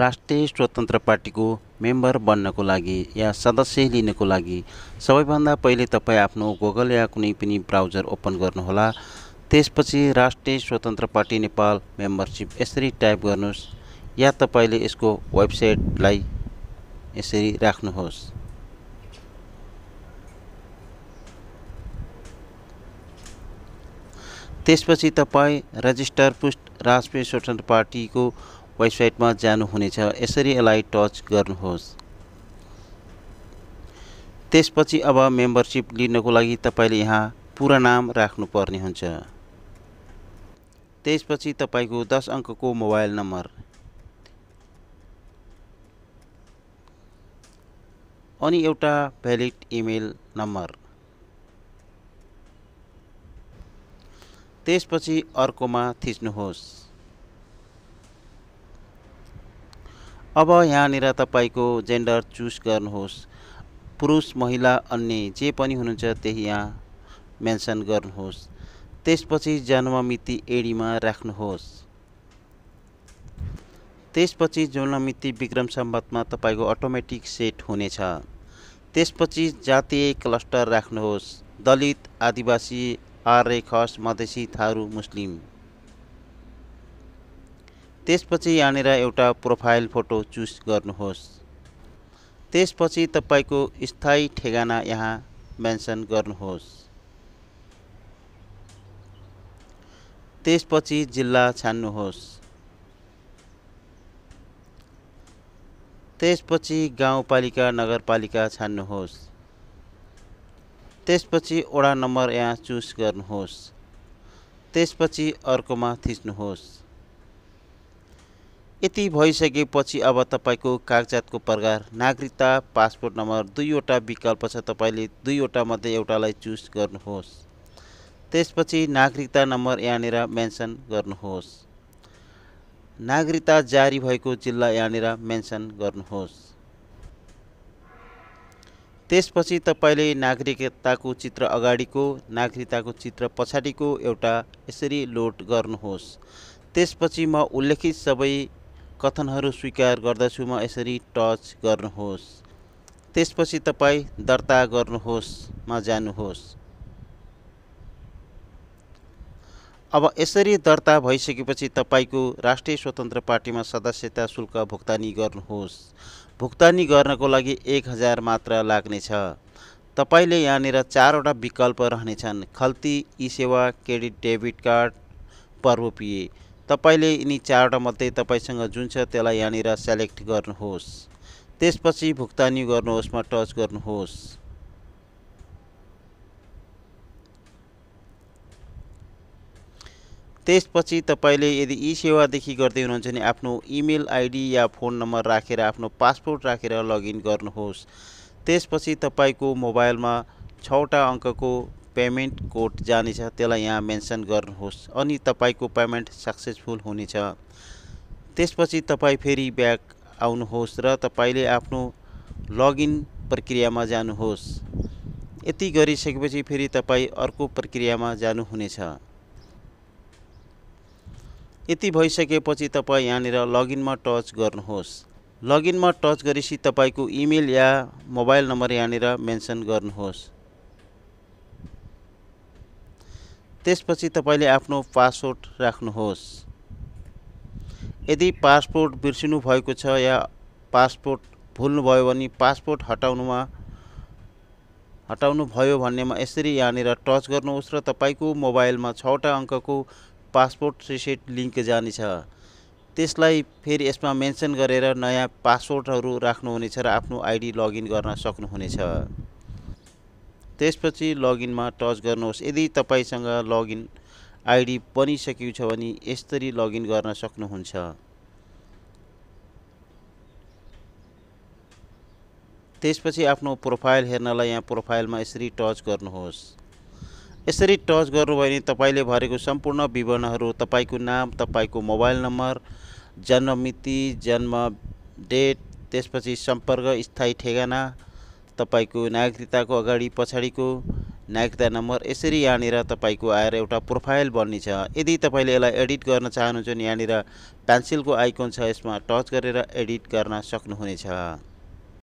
राष्ट्रिय स्वतन्त्र पार्टीको मेम्बर बन्नको लागि या सदस्य लिनको लागि सबैभन्दा पहिले तपाईँ आफ्नो गुगल या कुनै पनि ब्राउजर ओपन गर्नुहोला त्यसपछि राष्ट्रिय स्वतन्त्र पार्टी नेपाल मेम्बरसिप यसरी टाइप गर्नुहोस् या तपाईँले यसको वेबसाइटलाई यसरी राख्नुहोस् त्यसपछि तपाईँ रजिस्टर पुस्ट राष्ट्रिय स्वतन्त्र पार्टीको वेबसाइटमा जानुहुनेछ यसरी यसलाई टच गर्नुहोस् त्यसपछि अब मेम्बरसिप लिनको लागि तपाईँले यहाँ पुरा नाम राख्नुपर्ने हुन्छ त्यसपछि तपाईँको दस अङ्कको मोबाइल नम्बर अनि एउटा भ्यालिड इमेल नम्बर त्यसपछि अर्कोमा थिच्नुहोस् अब यहाँनिर तपाईँको जेन्डर चुज गर्नुहोस् पुरुष महिला अन्य जे पनि हुनुहुन्छ त्यही यहाँ मेन्सन गर्नुहोस् त्यसपछि जन्ममिति एडीमा राख्नुहोस् त्यसपछि मिति विक्रम सम्बन्धमा तपाईँको अटोमेटिक सेट हुनेछ त्यसपछि जातीय क्लस्टर राख्नुहोस् दलित आदिवासी आर्य खस मधेसी थारू मुस्लिम त्यसपछि यहाँनिर एउटा प्रोफाइल फोटो चुज गर्नुहोस् त्यसपछि तपाईँको स्थायी ठेगाना यहाँ मेन्सन गर्नुहोस् त्यसपछि जिल्ला छान्नुहोस् त्यसपछि गाउँपालिका नगरपालिका छान्नुहोस् त्यसपछि वडा नम्बर यहाँ चुज गर्नुहोस् त्यसपछि अर्कोमा थिच्नुहोस् यति भइसकेपछि अब तपाईँको कागजातको प्रकार नागरिकता पासपोर्ट नम्बर दुईवटा विकल्प छ तपाईँले दुईवटा मध्ये एउटालाई चुज गर्नुहोस् त्यसपछि नागरिकता नम्बर यहाँनिर मेन्सन गर्नुहोस् नागरिकता जारी भएको जिल्ला यहाँनिर मेन्सन गर्नुहोस् त्यसपछि तपाईँले नागरिकताको चित्र अगाडिको नागरिकताको चित्र पछाडिको एउटा यसरी लोड गर्नुहोस् त्यसपछि म उल्लेखित सबै कथनहरू स्वीकार गर्दछु म यसरी टच गर्नुहोस् त्यसपछि तपाईँ दर्ता म जानुहोस् अब यसरी दर्ता भइसकेपछि तपाईँको राष्ट्रिय स्वतन्त्र पार्टीमा सदस्यता शुल्क भुक्तानी गर्नुहोस् भुक्तानी गर्नको लागि एक हजार मात्र लाग्नेछ तपाईँले यहाँनिर चारवटा विकल्प रहनेछन् खल्ती ई सेवा क्रेडिट डेबिट कार्ड पर्वपिए तपाईँले यिनी चारवटा मध्ये तपाईँसँग जुन छ त्यसलाई यहाँनिर सेलेक्ट गर्नुहोस् त्यसपछि भुक्तानी गर्नुहोस्मा टच गर्नुहोस् त्यसपछि तपाईँले यदि यी सेवादेखि गर्दै हुनुहुन्छ भने आफ्नो इमेल आइडी या फोन नम्बर राखेर आफ्नो पासपोर्ट राखेर लगइन गर्नुहोस् त्यसपछि तपाईँको मोबाइलमा छवटा अङ्कको पेमेन्ट कोड जानेछ त्यसलाई यहाँ मेन्सन गर्नुहोस् अनि तपाईँको पेमेन्ट सक्सेसफुल हुनेछ त्यसपछि तपाईँ फेरि ब्याक आउनुहोस् र तपाईँले आफ्नो लगइन प्रक्रियामा जानुहोस् यति गरिसकेपछि फेरि तपाईँ अर्को प्रक्रियामा जानुहुनेछ यति भइसकेपछि तपाईँ यहाँनिर लगइनमा टच गर्नुहोस् लगइनमा टच गरेपछि तपाईँको इमेल या मोबाइल नम्बर यहाँनिर मेन्सन गर्नुहोस् त्यसपछि तपाईँले आफ्नो पासवर्ड राख्नुहोस् यदि पासपोर्ट बिर्सिनु भएको छ या पासपोर्ट भुल्नुभयो भने पासपोर्ट हटाउनुमा हटाउनुभयो भन्नेमा यसरी यहाँनिर टच गर्नुहोस् र तपाईँको मोबाइलमा छवटा अङ्कको पासपोर्ट रिसेट लिङ्क जानेछ त्यसलाई फेरि यसमा मेन्सन गरेर नयाँ पासवर्डहरू राख्नुहुनेछ र आफ्नो आइडी लगइन गर्न सक्नुहुनेछ त्यसपछि लगइनमा टच गर्नुहोस् यदि तपाईँसँग लगइन आइडी बनिसकेको छ भने यसरी लगइन गर्न सक्नुहुन्छ त्यसपछि आफ्नो प्रोफाइल हेर्नलाई यहाँ प्रोफाइलमा यसरी टच गर्नुहोस् यसरी टच गर्नुभयो भने तपाईँले भरेको सम्पूर्ण विवरणहरू तपाईँको नाम तपाईँको मोबाइल नम्बर जन्ममिति जन्म डेट त्यसपछि सम्पर्क स्थायी ठेगाना तपाईँको नागरिकताको अगाडि पछाडिको नागरिकता नम्बर यसरी यहाँनिर तपाईँको आएर एउटा प्रोफाइल बन्नेछ यदि तपाईँले यसलाई एडिट गर्न चाहनुहुन्छ भने यहाँनिर पेन्सिलको आइकन छ यसमा टच गरेर एडिट गर्न सक्नुहुनेछ